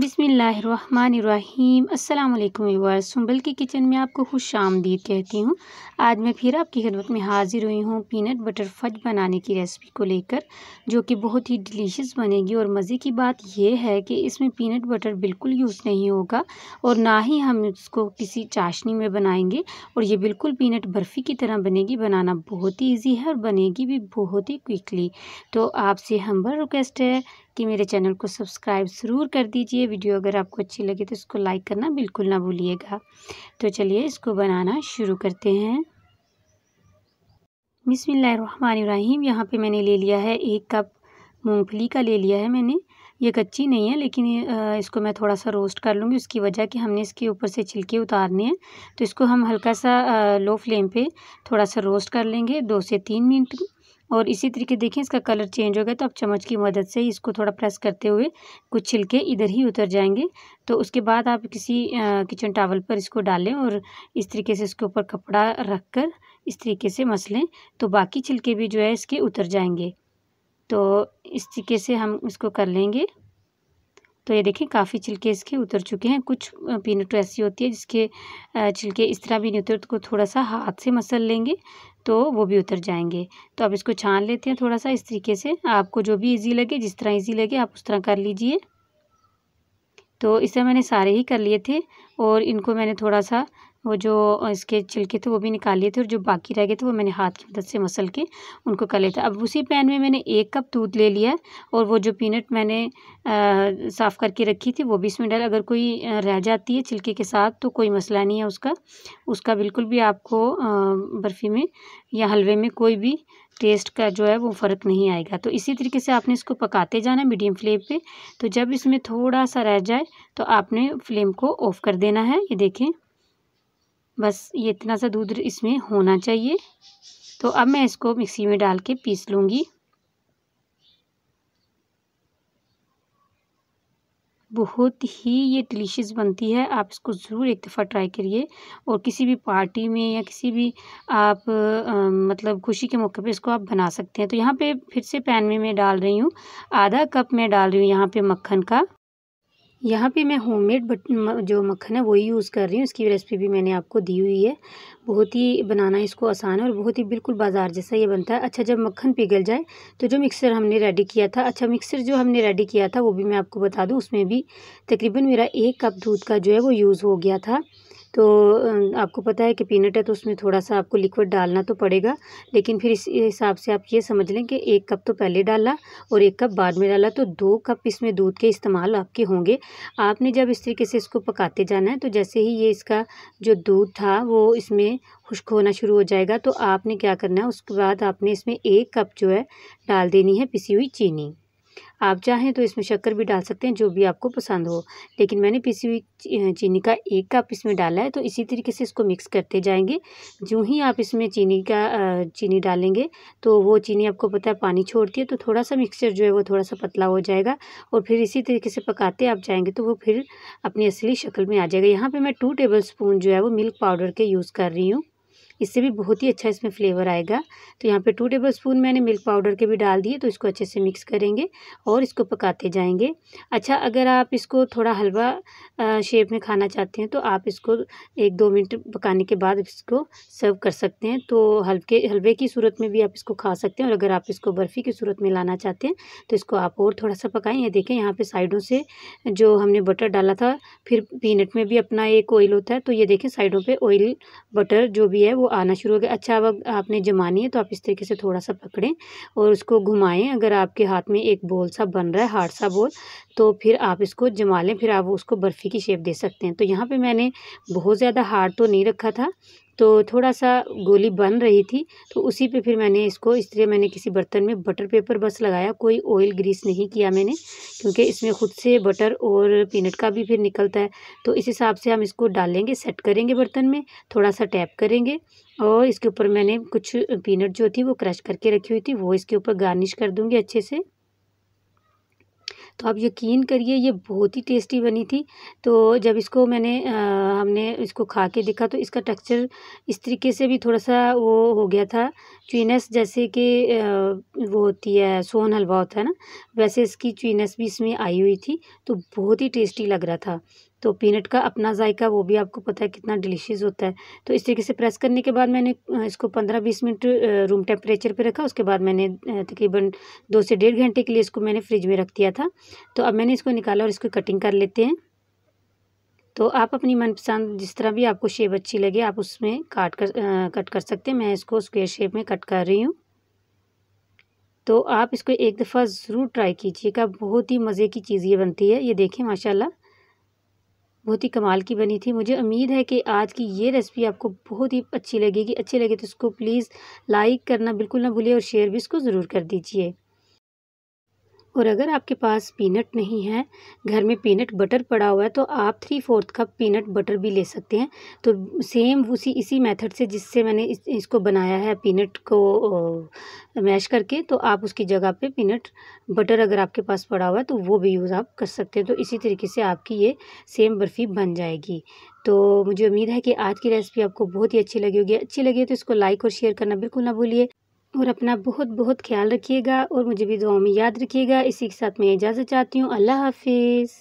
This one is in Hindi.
बिसमीम् अल्लाम व्यूवर्स की किचन में आपको खुश आमदीद कहती हूँ आज मैं फिर आपकी खिदमत में हाज़िर हुई हूँ पीनट बटर फज बनाने की रेसिपी को लेकर जो कि बहुत ही डिलीशियस बनेगी और मज़े की बात यह है कि इसमें पीनट बटर बिल्कुल यूज़ नहीं होगा और ना ही हम इसको किसी चाशनी में बनाएंगे और ये बिल्कुल पीनट बर्फ़ी की तरह बनेगी बनाना बहुत ही ईजी है और बनेगी भी बहुत ही क्विकली तो आपसे हम्बर रिक्वेस्ट है कि मेरे चैनल को सब्सक्राइब ज़रूर कर दीजिए वीडियो अगर आपको अच्छी लगे तो इसको लाइक करना बिल्कुल ना भूलिएगा तो चलिए इसको बनाना शुरू करते हैं बिसमीम यहाँ पे मैंने ले लिया है एक कप मूंगफली का ले लिया है मैंने ये कच्ची नहीं है लेकिन इसको मैं थोड़ा सा रोस्ट कर लूँगी उसकी वजह कि हमने इसके ऊपर से छिलके उतारने हैं तो इसको हम हल्का सा लो फ्लेम पे थोड़ा सा रोस्ट कर लेंगे दो से तीन मिनट और इसी तरीके देखें इसका कलर चेंज हो गया तो आप चम्मच की मदद से इसको थोड़ा प्रेस करते हुए कुछ छिलके इधर ही उतर जाएंगे तो उसके बाद आप किसी किचन टावल पर इसको डालें और इस तरीके से इसके ऊपर कपड़ा रख कर इस तरीके से मसलें तो बाकी छिलके भी जो है इसके उतर जाएंगे तो इस तरीके से हम इसको कर लेंगे तो ये देखें काफ़ी छिलके इसके उतर चुके हैं कुछ पीनट ऐसी होती है जिसके छिलके इस तरह भी नहीं उतर तो थोड़ा सा हाथ से मसल लेंगे तो वो भी उतर जाएंगे तो अब इसको छान लेते हैं थोड़ा सा इस तरीके से आपको जो भी इजी लगे जिस तरह इजी लगे आप उस तरह कर लीजिए तो इसे मैंने सारे ही कर लिए थे और इनको मैंने थोड़ा सा वो जो इसके छिलके थे वो भी निकाल लिए थे और जो बाकी रह गए थे वो मैंने हाथ की मदद से मसल के उनको कर लिया था अब उसी पैन में मैंने एक कप दूध ले लिया और वो जो पीनट मैंने साफ़ करके रखी थी वो भी इसमें डाल अगर कोई रह जाती है छिलके के साथ तो कोई मसला नहीं है उसका उसका बिल्कुल भी आपको बर्फ़ी में या हलवे में कोई भी टेस्ट का जो है वो फ़र्क नहीं आएगा तो इसी तरीके से आपने इसको पकाते जाना मीडियम फ्लेम पे तो जब इसमें थोड़ा सा रह जाए तो आपने फ्लेम को ऑफ़ कर देना है ये देखें बस ये इतना सा दूध इसमें होना चाहिए तो अब मैं इसको मिक्सी में डाल के पीस लूँगी बहुत ही ये डिलीशियस बनती है आप इसको ज़रूर एक दफ़ा ट्राई करिए और किसी भी पार्टी में या किसी भी आप आ, मतलब खुशी के मौके पे इसको आप बना सकते हैं तो यहाँ पे फिर से पैन में मैं डाल रही हूँ आधा कप मैं डाल रही हूँ यहाँ पे मक्खन का यहाँ पे मैं होममेड बट जो मक्खन है वही यूज़ कर रही हूँ इसकी रेसिपी भी मैंने आपको दी हुई है बहुत ही बनाना इसको आसान है और बहुत ही बिल्कुल बाज़ार जैसा ये बनता है अच्छा जब मक्खन पिघल जाए तो जो मिक्सर हमने रेडी किया था अच्छा मिक्सर जो हमने रेडी किया था वो भी मैं आपको बता दूँ उसमें भी तकरीबन मेरा एक कप दूध का जो है वो यूज़ हो गया था तो आपको पता है कि पीनट है तो उसमें थोड़ा सा आपको लिक्विड डालना तो पड़ेगा लेकिन फिर इस हिसाब से आप ये समझ लें कि एक कप तो पहले डाला और एक कप बाद में डाला तो दो कप इसमें दूध के इस्तेमाल आपके होंगे आपने जब इस तरीके से इसको पकाते जाना है तो जैसे ही ये इसका जो दूध था वो इसमें खुश्क होना शुरू हो जाएगा तो आपने क्या करना है उसके बाद आपने इसमें एक कप जो है डाल देनी है पिसी हुई चीनी आप चाहें तो इसमें शक्कर भी डाल सकते हैं जो भी आपको पसंद हो लेकिन मैंने पीसी हुई चीनी का एक कप इसमें डाला है तो इसी तरीके से इसको मिक्स करते जाएंगे जो ही आप इसमें चीनी का चीनी डालेंगे तो वो चीनी आपको पता है पानी छोड़ती है तो थोड़ा सा मिक्सचर जो है वो थोड़ा सा पतला हो जाएगा और फिर इसी तरीके से पकाते आप जाएंगे तो वो फिर अपनी असली शक्ल में आ जाएगा यहाँ पर मैं टू टेबल स्पून जो है वो मिल्क पाउडर के यूज़ कर रही हूँ इससे भी बहुत ही अच्छा इसमें फ्लेवर आएगा तो यहाँ पे टू टेबल स्पून मैंने मिल्क पाउडर के भी डाल दिए तो इसको अच्छे से मिक्स करेंगे और इसको पकाते जाएंगे अच्छा अगर आप इसको थोड़ा हलवा शेप में खाना चाहते हैं तो आप इसको एक दो मिनट पकाने के बाद इसको सर्व कर सकते हैं तो हल्के हलवे की सूरत में भी आप इसको खा सकते हैं और अगर आप इसको बर्फ़ी की सूरत में लाना चाहते हैं तो इसको आप और थोड़ा सा पकाएँ ये देखें यहाँ पर साइडों से जो हमने बटर डाला था फिर पीनट में भी अपना एक ऑयल होता है तो ये देखें साइडों पर ऑयल बटर जो भी है वो आना शुरू हो गया अच्छा अब आपने जमानी है तो आप इस तरीके से थोड़ा सा पकड़ें और उसको घुमाएं अगर आपके हाथ में एक बोल सा बन रहा है हार्ड सा बोल तो फिर आप इसको जमा लें फिर आप उसको बर्फ़ी की शेप दे सकते हैं तो यहाँ पे मैंने बहुत ज़्यादा हार्ड तो नहीं रखा था तो थोड़ा सा गोली बन रही थी तो उसी पे फिर मैंने इसको इस तरह मैंने किसी बर्तन में बटर पेपर बस लगाया कोई ऑयल ग्रीस नहीं किया मैंने क्योंकि इसमें ख़ुद से बटर और पीनट का भी फिर निकलता है तो इस हिसाब से हम इसको डालेंगे सेट करेंगे बर्तन में थोड़ा सा टैप करेंगे और इसके ऊपर मैंने कुछ पीनट जो थी वो क्रश करके रखी हुई थी वो इसके ऊपर गार्निश कर दूँगी अच्छे से तो आप यकीन करिए ये बहुत ही टेस्टी बनी थी तो जब इसको मैंने आ, हमने इसको खा के देखा तो इसका टेक्सचर इस तरीके से भी थोड़ा सा वो हो गया था चुइनस जैसे कि वो होती है सोन हलवा होता है ना वैसे इसकी चुइनस भी इसमें आई हुई थी तो बहुत ही टेस्टी लग रहा था तो पीनट का अपना जायका वो भी आपको पता है कितना डिलीशियस होता है तो इस तरीके से प्रेस करने के बाद मैंने इसको पंद्रह बीस मिनट रूम टेम्परेचर पर रखा उसके बाद मैंने तकरीबन दो से डेढ़ घंटे के लिए इसको मैंने फ्रिज में रख दिया था तो अब मैंने इसको निकाला और इसको कटिंग कर लेते हैं तो आप अपनी मनपसंद जिस तरह भी आपको शेप अच्छी लगे आप उसमें काट कर आ, कट कर सकते हैं मैं इसको स्क्वेयर शेप में कट कर रही हूँ तो आप इसको एक दफ़ा ज़रूर ट्राई कीजिएगा बहुत ही मज़े की चीज़ ये बनती है ये देखें माशाल्लाह बहुत ही कमाल की बनी थी मुझे उम्मीद है कि आज की ये रेसिपी आपको बहुत ही अच्छी लगेगी अच्छी लगे तो इसको प्लीज़ लाइक करना बिल्कुल ना भूलिए और शेयर भी इसको ज़रूर कर दीजिए और अगर आपके पास पीनट नहीं है घर में पीनट बटर पड़ा हुआ है तो आप three fourth cup peanut butter भी ले सकते हैं तो सेम उसी इसी मेथड से जिससे मैंने इस, इसको बनाया है पीनट को मैश करके तो आप उसकी जगह पे पीनट बटर अगर आपके पास पड़ा हुआ है तो वो भी यूज़ आप कर सकते हैं तो इसी तरीके से आपकी ये सेम बर्फ़ी बन जाएगी तो मुझे उम्मीद है कि आज की रेसिपी आपको बहुत ही अच्छी लगी होगी अच्छी लगी तो इसको लाइक और शेयर करना बिल्कुल ना भूलिए और अपना बहुत बहुत ख्याल रखिएगा और मुझे भी दुआओं में याद रखिएगा इसी के साथ मैं इजाज़त चाहती हूँ अल्लाह हाफिज़